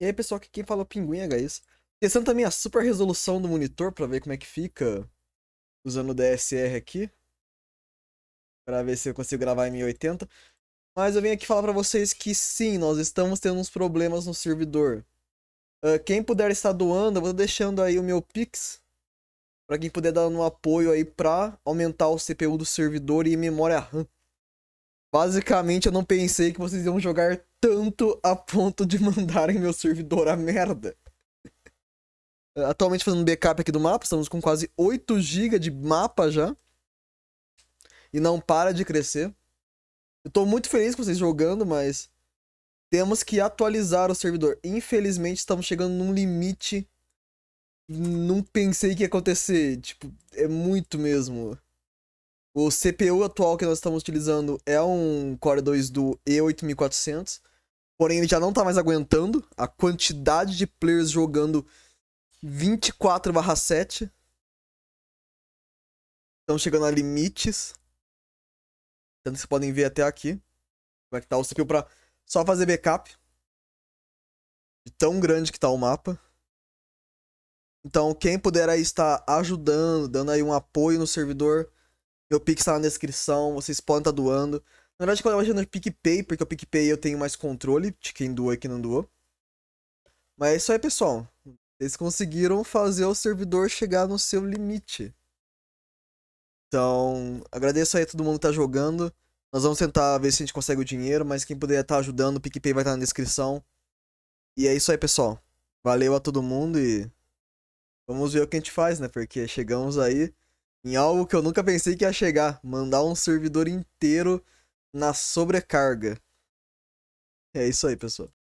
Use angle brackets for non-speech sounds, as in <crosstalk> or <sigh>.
E aí, pessoal, aqui quem falou é pinguim HS. Testando também a super resolução do monitor para ver como é que fica. Usando o DSR aqui. para ver se eu consigo gravar em 1080. Mas eu vim aqui falar para vocês que sim, nós estamos tendo uns problemas no servidor. Uh, quem puder estar doando, eu vou deixando aí o meu Pix. para quem puder dar um apoio aí para aumentar o CPU do servidor e memória RAM. Basicamente, eu não pensei que vocês iam jogar tanto a ponto de <laughs> mandarem meu servidor a merda. Atualmente fazendo backup aqui do mapa, estamos com quase 8 GB de mapa já. E não para de crescer. Eu tô muito feliz com vocês jogando, mas temos que atualizar o servidor. Infelizmente, estamos chegando num limite. Não pensei que ia acontecer. Tipo, é muito mesmo. O CPU atual que nós estamos utilizando é um Core 2 do E8400, porém ele já não está mais aguentando a quantidade de players jogando 24/7. Estão chegando a limites. Tanto vocês podem ver até aqui. Como é que tá o CPU para só fazer backup. De tão grande que está o mapa. Então, quem puder aí estar ajudando, dando aí um apoio no servidor, meu Pix tá na descrição, vocês podem estar tá doando. Na verdade, quando eu imagino no PicPay, porque o PicPay eu tenho mais controle de quem doa e quem não doa. Mas é isso aí, pessoal. Eles conseguiram fazer o servidor chegar no seu limite. Então, agradeço aí a todo mundo que tá jogando. Nós vamos tentar ver se a gente consegue o dinheiro, mas quem puder estar tá ajudando, o PicPay vai estar tá na descrição. E é isso aí, pessoal. Valeu a todo mundo e vamos ver o que a gente faz, né? Porque chegamos aí em algo que eu nunca pensei que ia chegar. Mandar um servidor inteiro na sobrecarga. É isso aí, pessoal.